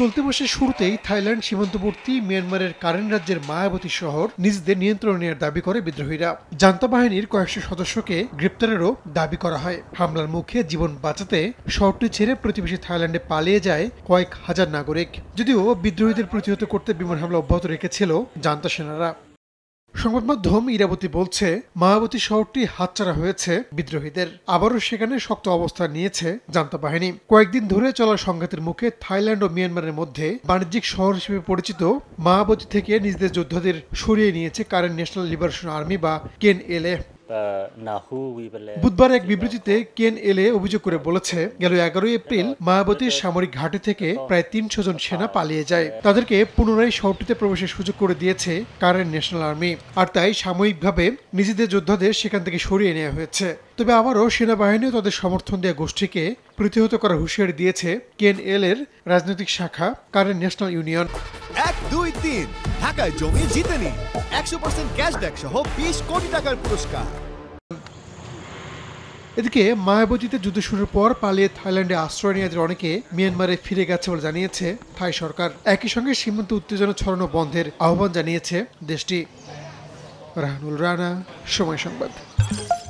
চলতি মাসের শুরুতেই থাইল্যান্ড সীমান্তবর্তী মিয়ানমারের কারেন রাজ্যের মায়াবতী শহর নিজেদের নিয়ন্ত্রণ নেওয়ার দাবি করে বিদ্রোহীরা জান্তা বাহিনীর কয়েকশো সদস্যকে গ্রেপ্তারেরও দাবি করা হয় হামলার মুখে জীবন বাঁচাতে শহরটি ছেড়ে প্রতিবেশী থাইল্যান্ডে পালিয়ে যায় কয়েক হাজার নাগরিক যদিও বিদ্রোহীদের প্রতিহত করতে বিমান হামলা অব্যাহত রেখেছিল জান্তা সেনারা সংবাদ মাধ্যম ইরাবতী বলছে মায়াবতী শহরটি হাতছাড়া হয়েছে বিদ্রোহীদের আবারও সেখানে শক্ত অবস্থান নিয়েছে জান্তা বাহিনী কয়েকদিন ধরে চলা সংঘাতের মুখে থাইল্যান্ড ও মিয়ানমারের মধ্যে বাণিজ্যিক শহর হিসেবে পরিচিত মায়াবতী থেকে নিজেদের যোদ্ধাদের সরিয়ে নিয়েছে কারেন্ট ন্যাশনাল লিবারেশন আর্মি বা কেন এল বুধবার এক বিবৃতিতে কেন এলে অভিযোগ করে বলেছে গেল এগারোই এপ্রিল মায়াবতীর সামরিক ঘাঁটি থেকে প্রায় তিনশো জন সেনা পালিয়ে যায় তাদেরকে পুনরায় শহরটিতে প্রবেশের সুযোগ করে দিয়েছে কারেন ন্যাশনাল আর্মি আর তাই সাময়িকভাবে নিজেদের যোদ্ধাদের সেখান থেকে সরিয়ে নেওয়া হয়েছে তবে আবারও সেনাবাহিনীও তাদের সমর্থন দেওয়া গোষ্ঠীকে প্রতিহত করার হুঁশিয়ারি দিয়েছে কেন এল এর রাজনৈতিক শাখা কারেন ন্যাশনাল ইউনিয়ন এক দুই তিন ঢাকায় জমি জিতে নিন একশো পার্সেন্ট ক্যাশব্যাক সহ বিশ কোটি টাকার পুরস্কার এদিকে মায়াবতীতে যুদ্ধ শুরুর পর পালিয়ে থাইল্যান্ডে আশ্রয় নেয়াদের অনেকে মিয়ানমারে ফিরে গেছে বলে জানিয়েছে থাই সরকার একই সঙ্গে সীমান্ত উত্তেজনা ছড়ানো বন্ধের আহ্বান জানিয়েছে দেশটি রাহুল রানা সময় সংবাদ